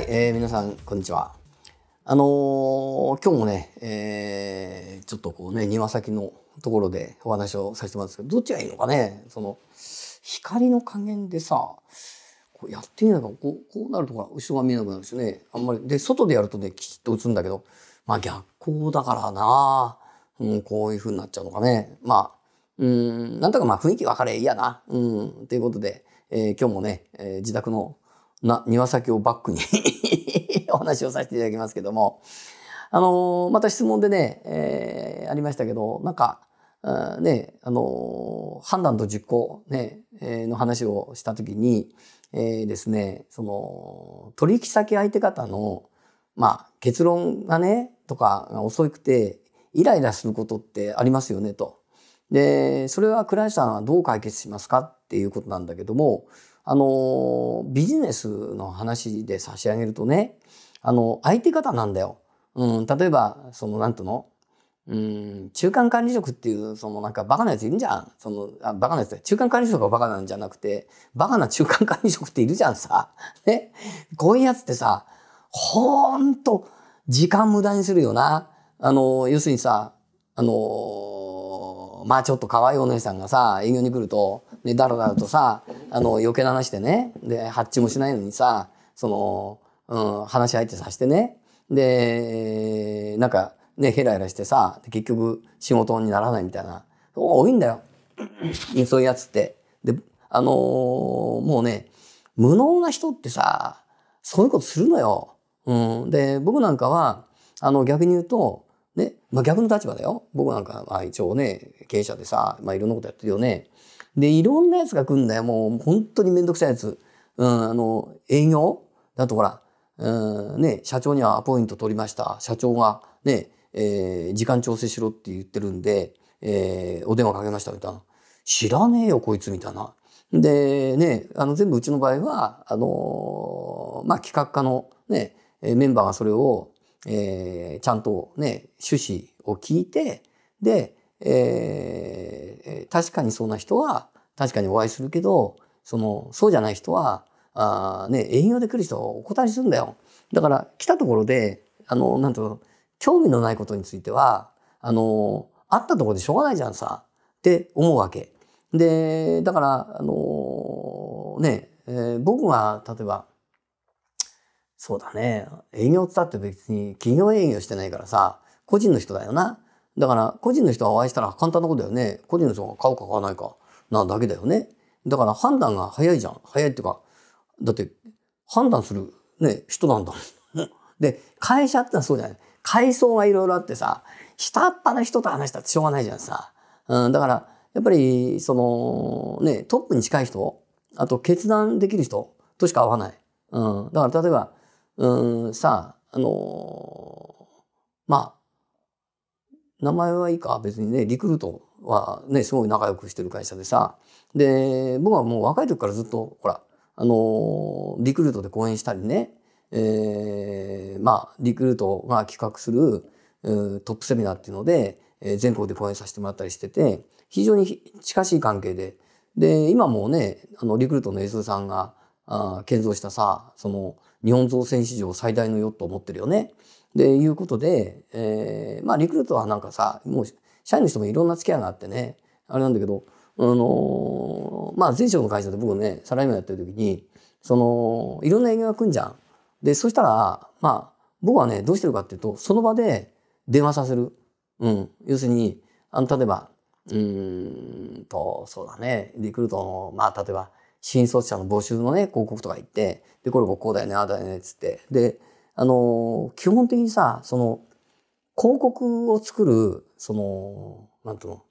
はい、えー、皆さん、こんにちは。あのー、今日もね、えー、ちょっとこうね、庭先のところでお話をさせてもらうんですけど、どっちがいいのかね、その、光の加減でさ、こうやってみないか、こう、こうなるとか、後ろが見えなくなるしね、あんまり、で、外でやるとね、きちっと映るんだけど、まあ逆光だからな、うん、こういう風になっちゃうのかね。まあ、うん、なんとかまあ雰囲気分かれ、嫌な、うん、ということで、えー、今日もね、えー、自宅のな庭先をバックに お話をさせていただきますけども、あの、また質問でね、えー、ありましたけど、なんか、あね、あの、判断と実行、ね、えー、の話をしたときに、えー、ですね、その、取引先相手方の、まあ、結論がね、とか遅くて、イライラすることってありますよね、と。で、それは倉石さんはどう解決しますかっていうことなんだけども、あの、ビジネスの話で差し上げるとね、あの、相手方なんだよ。うん、例えば、その、なんてうのうん、中間管理職っていう、そのなんかバカなやついるじゃん。その、あバカなやつだ。中間管理職がバカなんじゃなくて、バカな中間管理職っているじゃんさ。ね。こういうやつってさ、ほんと、時間無駄にするよな。あの、要するにさ、あの、まあちょっと可愛いお姉さんがさ営業に来るとねだらだらとさあの余計な話でねで発注もしないのにさその、うん、話し相手させてねでなんかねヘラヘラしてさ結局仕事にならないみたいな多いんだよ そういうやつって。であのー、もうね無能な人ってさそういうことするのよ。うん、で僕なんかはあの逆に言うとまあ逆の立場だよ。僕なんか、まあ一応ね、経営者でさ、まあいろんなことやってるよね。で、いろんなやつが来るんだよ。もう本当にめんどくさいやつ。うん、あの、営業だとほら、うん、ね、社長にはアポイント取りました。社長がね、えー、時間調整しろって言ってるんで、えー、お電話かけましたみたいな。知らねえよ、こいつみたいな。で、ね、あの、全部うちの場合は、あのー、まあ、企画家のね、メンバーがそれを、えー、ちゃんとね、趣旨を聞いて、で、えー、確かにそうな人は、確かにお会いするけど、その、そうじゃない人は、あね、営業で来る人はお断りするんだよ。だから、来たところで、あの、なんと、興味のないことについては、あの、会ったところでしょうがないじゃんさ、って思うわけ。で、だから、あの、ね、えー、僕が、例えば、そうだね。営業ってだって別に企業営業してないからさ、個人の人だよな。だから個人の人がお会いしたら簡単なことだよね。個人の人が買うか買わないかなだけだよね。だから判断が早いじゃん。早いっていうか、だって判断する、ね、人なんだもん。で、会社ってのはそうじゃない。階層がいろいろあってさ、下っ端の人と話したってしょうがないじゃんさ。うん、だから、やっぱり、その、ね、トップに近い人、あと決断できる人としか会わない。うん、だから例えば、うん、さあ、あのまあ、名前はいいか、別にね、リクルートはね、すごい仲良くしてる会社でさ、で、僕はもう若い時からずっと、ほら、あのリクルートで講演したりね、えー、まあ、リクルートが企画する、トップセミナーっていうので、えー、全国で講演させてもらったりしてて、非常に近しい関係で、で、今もね、あの、リクルートの映像さんが、あ建造したさ、その、日本造船史上最大のヨットを持ってるよね。で、いうことで、えー、まあ、リクルートはなんかさ、もう、社員の人もいろんな付き合いがあってね、あれなんだけど、あのー、まあ、前職の会社で僕ね、サラリーマンやってる時に、その、いろんな営業が来んじゃん。で、そしたら、まあ、僕はね、どうしてるかっていうと、その場で電話させる。うん。要するに、あの、例えば、うんと、そうだね、リクルートの、まあ、例えば、新卒者の募集のね、広告とか行って、で、これ僕こうだよね、ああだよね、つって。で、あのー、基本的にさ、その、広告を作る、その、なんとの、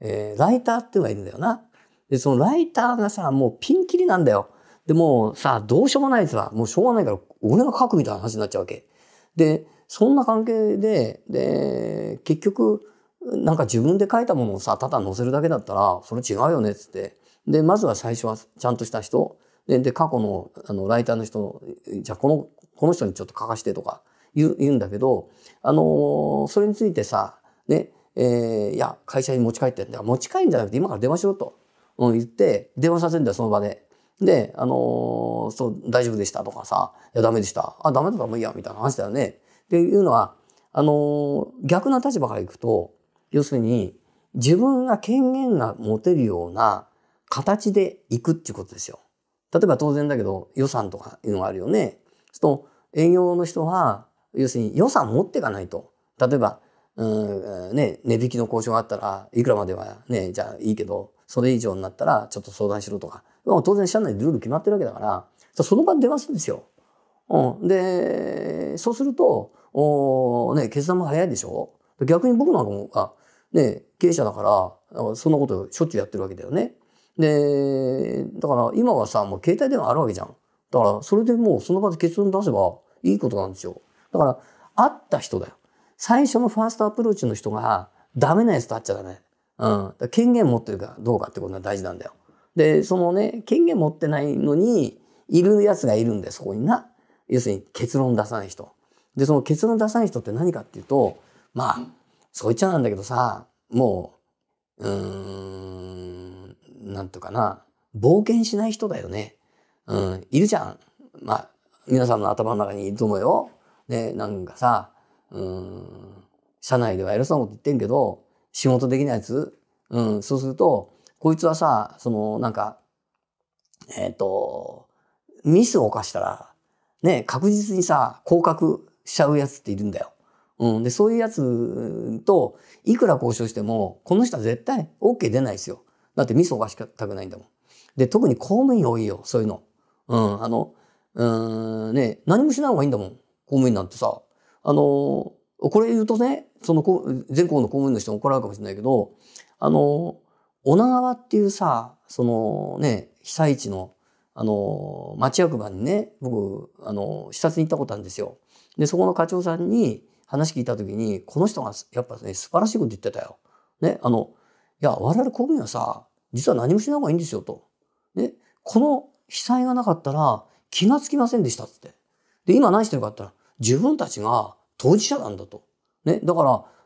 えー、ライターっていうのがいるんだよな。で、そのライターがさ、もうピンキリなんだよ。で、もうさ、どうしようもないさ、もうしょうがないから、俺が書くみたいな話になっちゃうわけ。で、そんな関係で、で、結局、なんか自分で書いたものをさ、ただ載せるだけだったら、それ違うよね、つって。で、まずは最初はちゃんとした人。で、で過去のあのライターの人、じゃあこの、この人にちょっと書かしてとか言う言うんだけど、あのー、それについてさ、ね、えー、いや、会社に持ち帰ってんだ持ち帰るんじゃなくて今から電話しろと、うん、言って、電話させるんだよ、その場で。で、あのー、そう、大丈夫でしたとかさ、いや、ダメでした。あ、ダメだったもういいや、みたいな話だよね。っていうのは、あの逆な立場からいくと、要するに、自分が権限が持てるような形で行くっていうことですよ。例えば当然だけど予算とかいうのがあるよね。そすると営業の人は要するに予算持っていかないと。例えば、うん、ね、値引きの交渉があったらいくらまではね、じゃあいいけど、それ以上になったらちょっと相談しろとか。当然社内でルール決まってるわけだから、その場で出ますんですよ。うん、で、そうすると、おね、決断も早いでしょ逆に僕なんかも、あ、ね、経営者だから、そんなことしょっちゅうやってるわけだよね。で、だから今はさ、もう携帯電話あるわけじゃん。だからそれでもうその場で結論出せばいいことなんですよ。だから会った人だよ。最初のファーストアプローチの人がダメなやつと会っちゃダメ。うん。権限持ってるかどうかってことが大事なんだよ。で、そのね、権限持ってないのに、いるやつがいるんだよ、そこにな。要するに結論出さない人。で、その結論出さない人って何かっていうと、まあ、そう言っちゃなんだけどさ、もう、うーん、なんとかな、冒険しない人だよね。うん、いるじゃん。まあ、皆さんの頭の中にいると思うよ。ね、なんかさ、うん、社内では偉そうなこと言ってんけど、仕事できないやつ、うん、そうすると、こいつはさ、その、なんか、えっ、ー、と、ミスを犯したら、ね、確実にさ、降格しちゃうやつっているんだよ。うん、で、そういうやつと、いくら交渉しても、この人は絶対 OK 出ないですよ。だってミスがしかたくないんだもん。で、特に公務員多いよ、そういうの。うん、あの、うん、ね、何もしない方がいいんだもん。公務員なんてさ。あの、これ言うとね、その、全国の公務員の人も怒られるかもしれないけど、あの、女川っていうさ、そのね、被災地の、あの、町役場にね、僕、あの、視察に行ったことあるんですよ。で、そこの課長さんに話聞いた時に、この人がやっぱね、素晴らしいこと言ってたよ。ね、あの、いや、我々公務員はさ、実は何もしない方がいいんですよと。ね、この被災がなかったら気がつきませんでしたって。で、今何してるかって言ったら、自分たちが当事者なんだと。ね、だか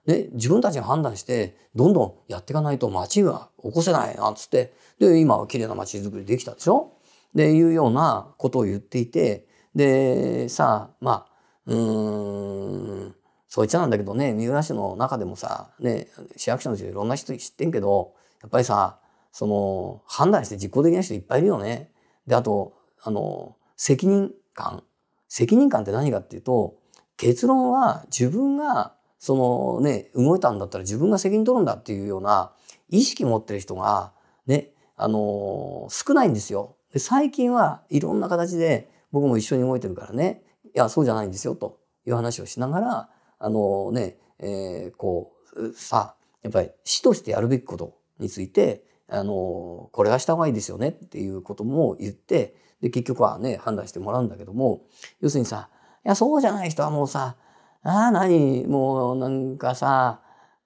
ら、ね、自分たちが判断して、どんどんやっていかないと街は起こせないな、つって。で、今は綺麗な街づくりできたでしょで、いうようなことを言っていて、で、さあ、まあ、うーん、そう言っちゃなんだけどね、三浦市の中でもさ、ね、市役所の人いろんな人知ってんけど、やっぱりさ、その、判断して実行できない人いっぱいいるよね。で、あと、あの、責任感。責任感って何かっていうと、結論は自分が、そのね、動いたんだったら自分が責任取るんだっていうような意識持ってる人が、ね、あの、少ないんですよ。で、最近はいろんな形で僕も一緒に動いてるからね、いや、そうじゃないんですよという話をしながら、あのね、えー、こう、さ、やっぱり死としてやるべきことについて、あの、これはした方がいいですよねっていうことも言って、で、結局はね、判断してもらうんだけども、要するにさ、いや、そうじゃない人はもうさ、ああ、何、もうなんかさ、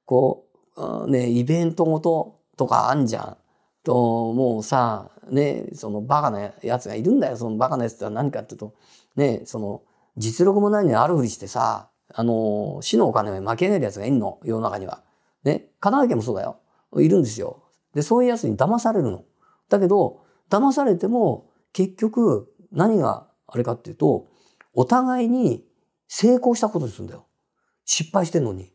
こう、ね、イベントごととかあんじゃん。と、もうさ、ね、そのバカなやつがいるんだよ。そのバカなやつって何かっていうと、ね、その、実力もないのにあるふりしてさ、あの、市のお金は負けないやつがいんの、世の中には。ね。神奈川県もそうだよ。いるんですよ。で、そういうやつに騙されるの。だけど、騙されても、結局、何があれかっていうと、お互いに成功したことにするんだよ。失敗してんのに。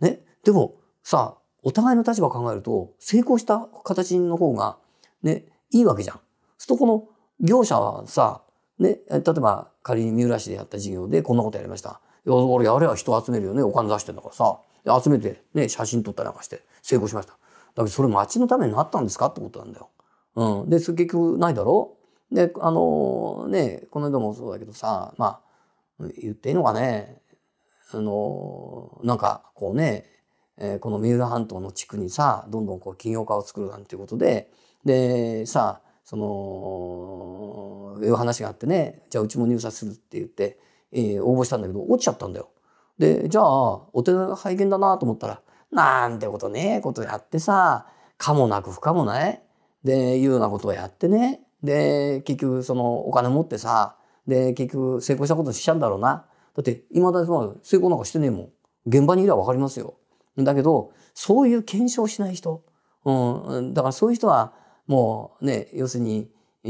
ね。でも、さ、お互いの立場を考えると、成功した形の方が、ね、いいわけじゃん。するとこの業者はさ、ね、例えば仮に三浦市でやった事業でこんなことやりました。俺やれば人集めるよね。お金出してんだからさ。集めて、ね、写真撮ったりなんかして、成功しました。だけど、それ町のためになったんですかってことなんだよ。うん。で、結局ないだろで、あのー、ね、この間もそうだけどさ、まあ、言っていいのかね、あのー、なんか、こうね、えー、この三浦半島の地区にさ、どんどんこう、企業家を作るなんていうことで、で、さ、その、いう話があってね、じゃあうちも入社するって言って、えー、応募したんだけど、落ちちゃったんだよ。で、じゃあ、お手が拝見だなと思ったら、なんてことねえことやってさ、かもなく不可もない。で、いうようなことをやってね。で、結局、その、お金持ってさ、で、結局、成功したことしちゃうんだろうな。だって、まだに成功なんかしてねえもん。現場にいればわかりますよ。だけど、そういう検証しない人。うん、だからそういう人は、もうね、要するに、え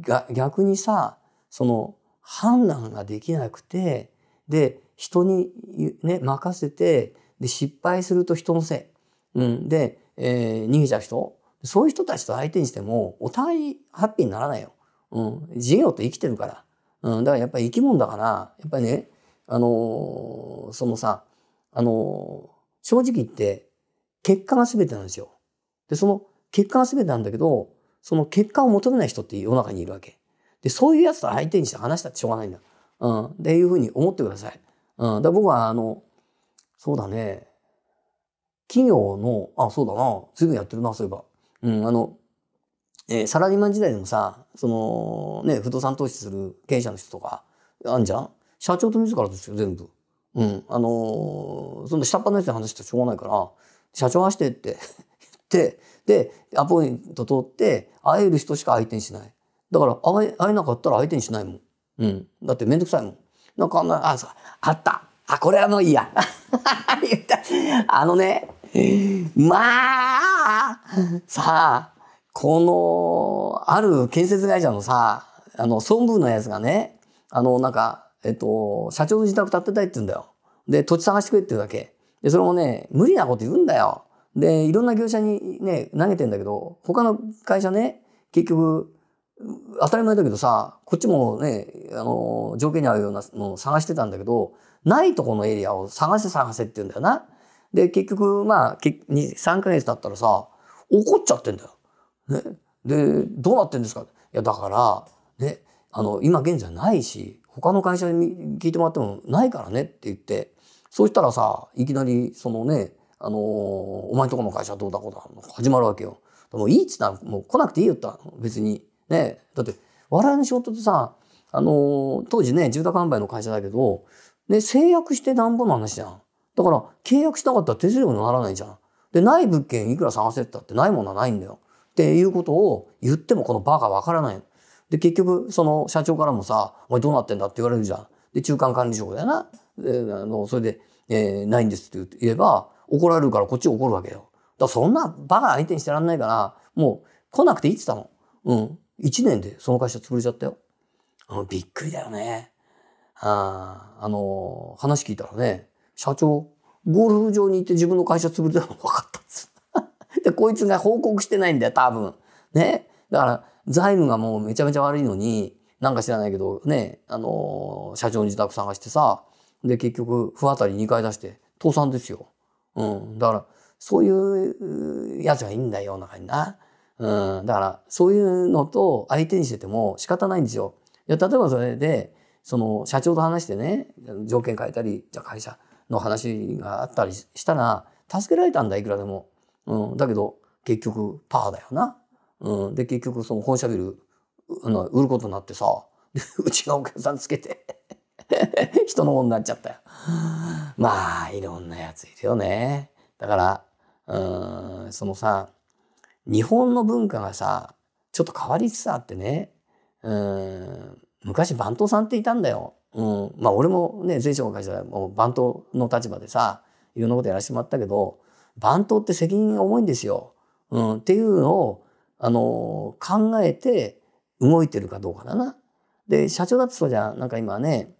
ー、が逆にさ、その、判断ができなくて、で、人にね、任せて、で、失敗すると人のせい。うん。で、えー、逃げちゃう人そういう人たちと相手にしても、お互いハッピーにならないよ。うん。事業って生きてるから。うん。だからやっぱり生き物だから、やっぱりね、あのー、そのさ、あのー、正直言って、結果が全てなんですよ。で、その結果が全てなんだけど、その結果を求めない人って世の中にいるわけ。で、そういうやつと相手にして話したってしょうがないんだ。うん。っていうふうに思ってください。うん。だ僕は、あの、そうだね。企業の、あ、そうだな。随分やってるな、そういえば。うん、あの、えー、サラリーマン時代でもさ、その、ね、不動産投資する経営者の人とか、あんじゃん社長と自らですよ、全部。うん。あのー、そん下っ端のやつで話しらしょうがないから、社長はしてって 言って、で、アポイント取って、会える人しか相手にしない。だから会え会えなかったら相手にしないもん。うん。だってめんどくさいもん。なんかあんな、あ、あった。あ、これはもういいや。言った。あのね、まあ、さあ、この、ある建設会社のさ、あの、総務部のやつがね、あの、なんか、えっと、社長の自宅建てたいって言うんだよ。で、土地探してくれって言うだけ。で、それもね、無理なこと言うんだよ。で、いろんな業者にね、投げてんだけど、他の会社ね、結局、当たり前だけどさ、こっちもね、あの、条件に合うようなのを探してたんだけど、ないとこのエリアを探せ探せって言うんだよな。で、結局、まあ、3ヶ月経ったらさ、怒っちゃってんだよ。ね。で、どうなってんですかいや、だから、ね、あの、今現在ないし、他の会社に聞いてもらってもないからねって言って、そうしたらさ、いきなり、そのね、あのお前んとこの会社どうだこうだ、始まるわけよ。でもいいっつったら、もう来なくていいよった別に。ね、だって、我々の仕事ってさ、あのー、当時ね、住宅販売の会社だけど、ね、制約してなんぼの話じゃん。だから、契約しなかったら手数料にならないじゃん。で、ない物件いくら探せたってないものはないんだよ。っていうことを言ってもこのバカわからない。で、結局、その社長からもさ、お前どうなってんだって言われるじゃん。で、中間管理職だよな。で、あの、それで、えー、ないんですって言えば、怒られるからこっち怒るわけよ。だからそんなバカ相手にしてらんないから、もう来なくていいって言ったの。うん。1年でその会社潰れちゃったよ。びっくりだよね。ああ、あの、話聞いたらね、社長、ゴルフ場に行って自分の会社潰れたの分かったっつ。で、こいつが報告してないんだよ、多分。ね。だから、財務がもうめちゃめちゃ悪いのに、なんか知らないけど、ね、あの、社長に自宅探してさ、で、結局、不当たり2回出して、倒産ですよ。うん。だから、そういうやつがいいんだよ、中にな。うん、だからそういうのと相手にしてても仕方ないんですよ。いや例えばそれでその社長と話してね条件変えたりじゃ会社の話があったりしたら助けられたんだいくらでも、うん、だけど結局パーだよな。うん、で結局その本社ビルの売ることになってさ うちがお客さんつけて 人のもんになっちゃったよ。まあいろんなやついるよね。だからうんそのさ日本の文化がさ、ちょっと変わりつつあってね、うん、昔番頭さんっていたんだよ。うん、まあ俺もね、税長からしたらもう番頭の立場でさ、いろんなことやらせてもらったけど、番頭って責任が重いんですよ。うん、っていうのを、あの、考えて動いてるかどうかだな。で、社長だってそうじゃん。なんか今ね、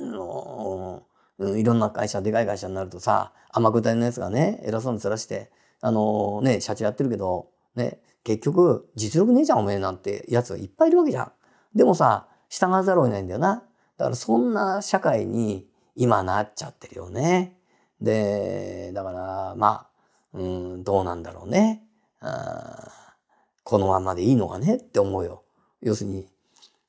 あの、うん、いろんな会社、でかい会社になるとさ、天下りのやつがね、偉そうにずらして、あのね、社長やってるけど、ね、結局、実力ねえじゃん、おめえなんてやつがいっぱいいるわけじゃん。でもさ、従わざるを得ないんだよな。だからそんな社会に今なっちゃってるよね。で、だから、まあ、うん、どうなんだろうね。あこのままでいいのかねって思うよ。要するに、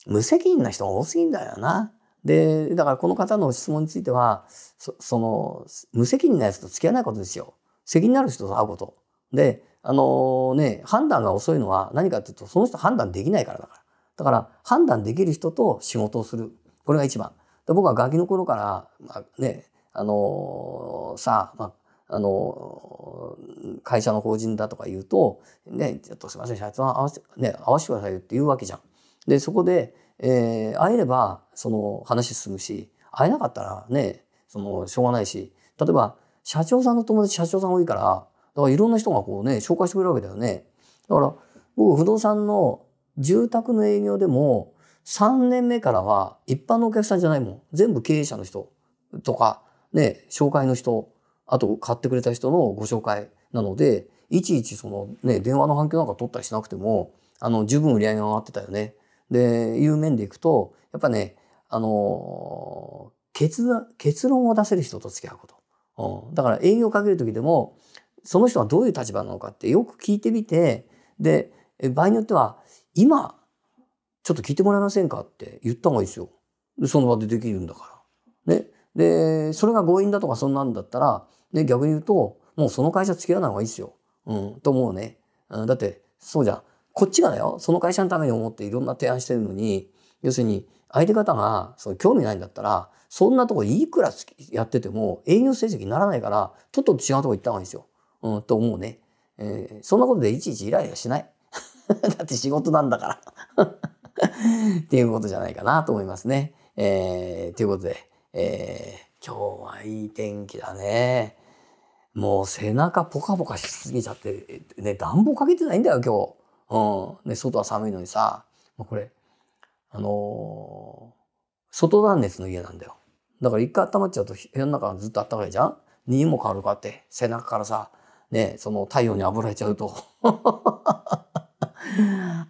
無責任な人が多すぎんだよな。で、だからこの方の質問については、その、無責任なやつと付き合わないことですよ。責任ある人と会うこと。で、あのね、判断が遅いのは何かっていうと、その人判断できないからだから。だから、判断できる人と仕事をする。これが一番。で僕はガキの頃から、まあ、ね、あのー、さあ、まあ、あの会社の法人だとか言うと、ね、ちょっとすいません、社長合わせ、ね、合わせてくださいよって言うわけじゃん。で、そこで、えー、会えれば、その話進むし、会えなかったらね、その、しょうがないし、例えば、社長さんの友達社長さん多いから、だからいろんな人がこうね、紹介してくれるわけだよね。だから僕不動産の住宅の営業でも3年目からは一般のお客さんじゃないもん。全部経営者の人とか、ね、紹介の人、あと買ってくれた人のご紹介なので、いちいちそのね、電話の反響なんか取ったりしなくても、あの、十分売り上げが上がってたよね。で、いう面でいくと、やっぱね、あの論、結論を出せる人と付き合うこと。うん、だから営業かける時でもその人がどういう立場なのかってよく聞いてみてで場合によっては今ちょっと聞いてもらえませんかって言った方がいいですよ。その場でできるんだから。ね。で、それが強引だとかそんなんだったら、ね、逆に言うと、もうその会社付き合わない方がいいですよ。うん、と思うね。うん、だって、そうじゃん。こっちがだよ。その会社のために思っていろんな提案してるのに、要するに、相手方がその興味ないんだったら、そんなとこいくらやってても営業成績にならないから、ちょっと違うとこ行った方がいいですよ。うん、と思うね。えー、そんなことでいちいちイライラしない。だって仕事なんだから っていうことじゃないかなと思いますね。えー、ということで、えー、今日はいい天気だね。もう背中ポカポカしすぎちゃって、ね、暖房かけてないんだよ、今日。うん。ね、外は寒いのにさ、これ、あの外断熱の家なんだよ。だから一回温まっちゃうと部屋の中ずっと暖かいじゃん荷も変わるかって、背中からさ、ね、その太陽にあぶられちゃうと。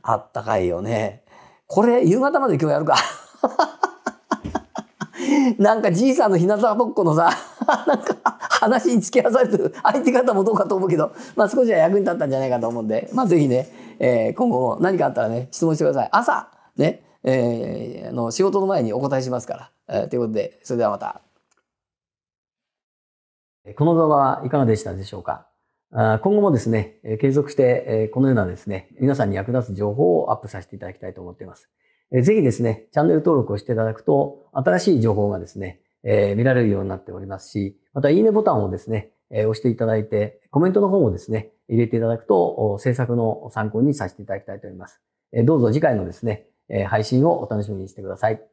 あったかいよね。これ、夕方まで今日やるか。なんかじいさんの日向ぼっこのさ、なんか話に付き合わされてる相手方もどうかと思うけど、まあ少しは役に立ったんじゃないかと思うんで、まあぜひね、えー、今後も何かあったらね、質問してください。朝、ね、えー、あの仕事の前にお答えしますから。えー、ということで、それではまた。この動画はいかがでしたでしょうか今後もですね、継続して、このようなですね、皆さんに役立つ情報をアップさせていただきたいと思っています。ぜひですね、チャンネル登録をしていただくと、新しい情報がですね、えー、見られるようになっておりますし、また、いいねボタンをですね、え押していただいて、コメントの方もですね、入れていただくと、制作の参考にさせていただきたいと思います。えどうぞ次回のですね、配信をお楽しみにしてください。